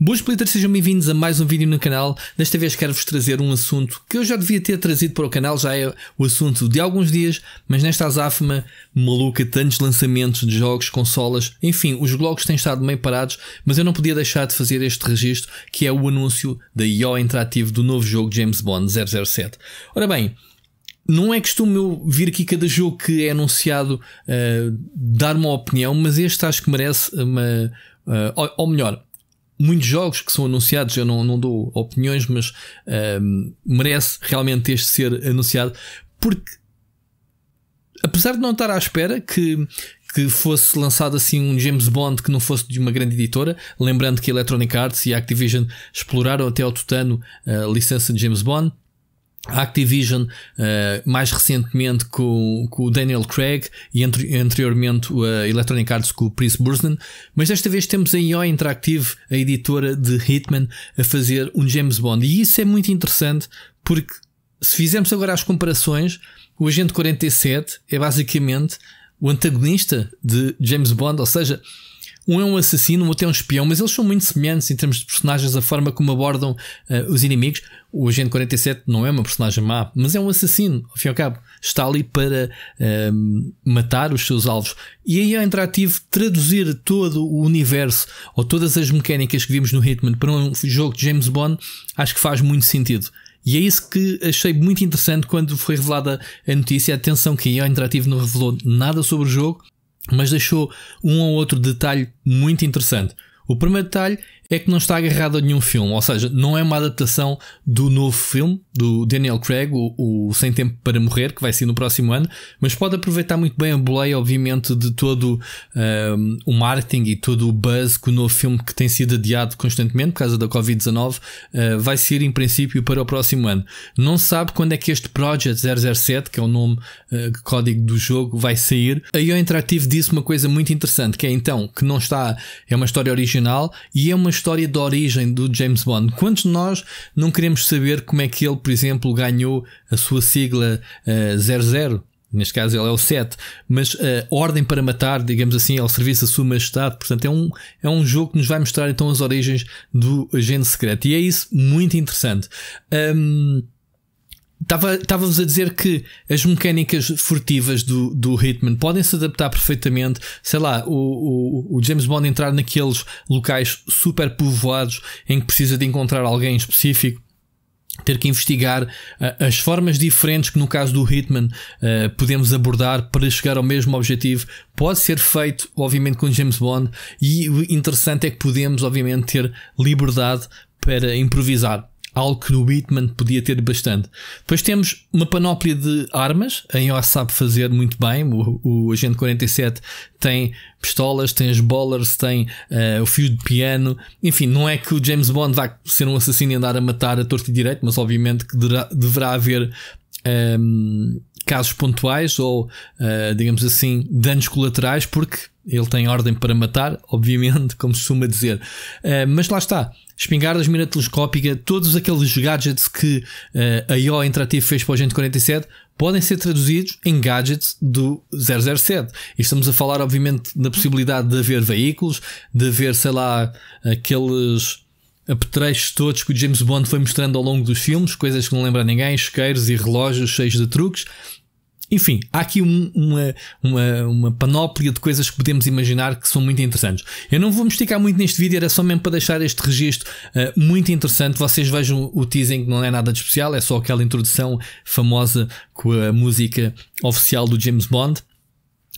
Boas Splitters, sejam bem-vindos a mais um vídeo no canal. Desta vez quero-vos trazer um assunto que eu já devia ter trazido para o canal, já é o assunto de alguns dias, mas nesta azáfama maluca, tantos lançamentos de jogos, consolas, enfim, os blogs têm estado meio parados, mas eu não podia deixar de fazer este registro, que é o anúncio da IO Interactive do novo jogo James Bond 007. Ora bem, não é costume eu vir aqui cada jogo que é anunciado uh, dar uma opinião, mas este acho que merece uma. Uh, ou melhor, muitos jogos que são anunciados, eu não, não dou opiniões, mas um, ehm, merece realmente este ser anunciado, porque apesar de não estar à espera que, que fosse lançado assim um James Bond que não fosse de uma grande editora, lembrando que Electronic Arts e Activision exploraram até ao tutano eh, a licença de James Bond. Activision, uh, mais recentemente com, com o Daniel Craig e entre, anteriormente a eh, Electronic Arts com o Chris Brosnan, mas desta vez temos a IO Interactive, a editora de Hitman, a fazer um James Bond. E isso é muito interessante porque se fizermos agora as comparações, o Agente 47 é basicamente o antagonista de James Bond, ou seja, um é um assassino, o outro é um espião, mas eles são muito semelhantes em termos de personagens, a forma como abordam uh, os inimigos. O Agente 47 não é uma personagem má, mas é um assassino, ao fim e ao cabo. Está ali para uh, matar os seus alvos. E aí é interativo traduzir todo o universo ou todas as mecânicas que vimos no Hitman para um jogo de James Bond, acho que faz muito sentido. E é isso que achei muito interessante quando foi revelada a notícia. Atenção que a IO Interactive não revelou nada sobre o jogo, mas deixou um ou outro detalhe muito interessante. O primeiro detalhe é que não está agarrado a nenhum filme, ou seja, não é uma adaptação do novo filme do Daniel Craig, o, o Sem Tempo para Morrer, que vai ser no próximo ano, mas pode aproveitar muito bem a boleia, obviamente, de todo um, ehm, o marketing e todo o buzz que o novo filme que tem sido adiado constantemente por causa da Covid-19 uh, eh, vai ser em princípio para o próximo ano. Não se sabe quando é que este Project 007, que é o nome uh, código do jogo, vai sair. A IO Interactive disse uma coisa muito interessante, que é então que não está, é uma história original e é uma história de origem do James Bond. Quantos de nós não queremos saber como é que ele, por exemplo, ganhou a sua sigla uh, eh, 00? Neste caso ele é o 7, mas a eh, ordem para matar, digamos assim, é o serviço da sua majestade. Portanto, é um, é um jogo que nos vai mostrar então as origens do agente secreto. E é isso muito interessante. Um, Estava-vos a dizer que as mecânicas furtivas do, do Hitman podem se adaptar perfeitamente. Sei lá, o, o, o James Bond entrar naqueles locais super povoados em que precisa de encontrar alguém específico ter que investigar uh, as formas diferentes que no caso do Hitman uh, podemos abordar para chegar ao mesmo objetivo. Pode ser feito, obviamente, com James Bond e o interessante é que podemos, obviamente, ter liberdade para improvisar algo que no Whitman podia ter bastante. Depois temos uma panóplia de armas, a IOS sabe fazer muito bem, o, o Agente 47 tem pistolas, tem as bowlers, tem uh, o fio de piano, enfim, não é que o James Bond vá ser um assassino e andar a matar a torta e direito, mas obviamente que deverá, deverá haver um, ehm, casos pontuais ou, uh, digamos assim, danos colaterais, porque ele tem ordem para matar, obviamente, como se suma dizer. Uh, mas lá está. Espingardas, mira telescópica, todos aqueles gadgets que uh, a IO Interactive fez para o Agente 47 podem ser traduzidos em gadgets do 007. E estamos a falar, obviamente, da possibilidade de haver veículos, de haver, sei lá, aqueles apetrechos todos que o James Bond foi mostrando ao longo dos filmes, coisas que não lembra ninguém, isqueiros e relógios cheios de truques. Enfim, há aqui um, uma, uma, uma panóplia de coisas que podemos imaginar que são muito interessantes. Eu não vou me esticar muito neste vídeo, era só mesmo para deixar este registro uh, muito interessante. Vocês vejam o teasing que não é nada de especial, é só aquela introdução famosa com a música oficial do James Bond.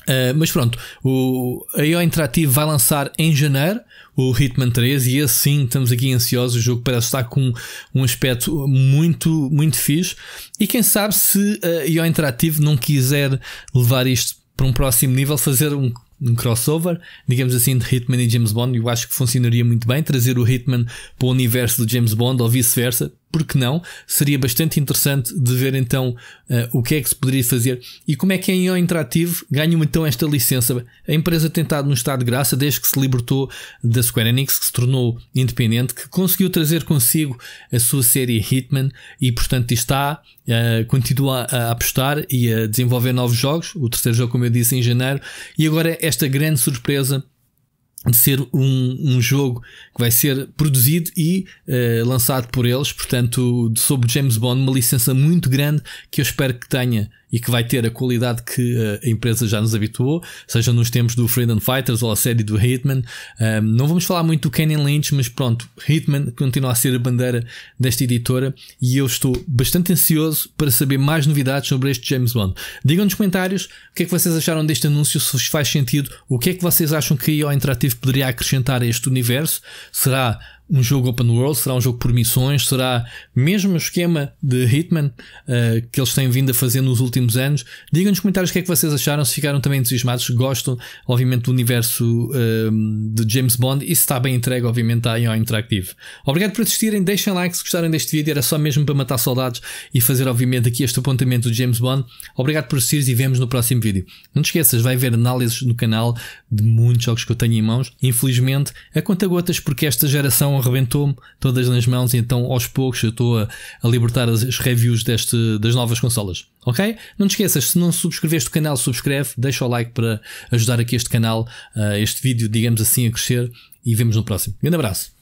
Ah, mas pronto, o, a IO Interactive vai lançar em janeiro o Hitman 3 e assim estamos aqui ansiosos. O jogo parece estar com um aspecto muito, muito fixe. E quem sabe se a IO Interactive não quiser levar isto para um próximo nível, fazer um, um crossover, digamos assim, de Hitman e James Bond. Eu acho que funcionaria muito bem trazer o Hitman para o universo do James Bond ou vice-versa porque não? Seria bastante interessante de ver então uh, o que é que se poderia fazer e como é que a é IO Interactive ganha então esta licença. A empresa tem estado no estado de graça desde que se libertou da Square Enix, que se tornou independente, que conseguiu trazer consigo a sua série Hitman e, portanto, está, uh, continua a apostar e a desenvolver novos jogos. O terceiro jogo, como eu disse, em janeiro, e agora esta grande surpresa de ser um, um, jogo que vai ser produzido e uh, lançado por eles, portanto, sobre James Bond, uma licença muito grande que eu espero que tenha e que vai ter a qualidade que eh, a empresa já nos habituou, seja nos tempos do Freedom Fighters ou a série do Hitman. Um, não vamos falar muito do Kenny Lynch, mas pronto, Hitman continua a ser a bandeira desta editora e eu estou bastante ansioso para saber mais novidades sobre este James Bond. Digam nos comentários o que é que vocês acharam deste anúncio, se vos faz sentido, o que é que vocês acham que a IO Interactive poderia acrescentar a este universo. Será um jogo open world? Será um jogo por missões? Será mesmo o esquema de Hitman uh, que eles têm vindo a fazer nos últimos anos? Digam nos comentários o que é que vocês acharam, se ficaram também entusiasmados, se gostam, obviamente, do universo ehm, de James Bond e se está bem entregue, obviamente, à IO Interactive. Obrigado por assistirem, deixem like se gostaram deste vídeo, era só mesmo para matar saudades e fazer, obviamente, aqui este apontamento do James Bond. Obrigado por assistir e vemos no próximo vídeo. Não te esqueças, vai ver análises no canal de muitos jogos que eu tenho em mãos. Infelizmente, a conta gotas, porque esta geração rebentou-me todas nas mãos, e então aos poucos eu estou a, a libertar as, as, reviews deste, das novas consolas. Ok? Não te esqueças, se não subscreveste o canal, subscreve, deixa o like para ajudar aqui este canal, uh, este vídeo, digamos assim, a crescer. E vemos no próximo. Um grande abraço.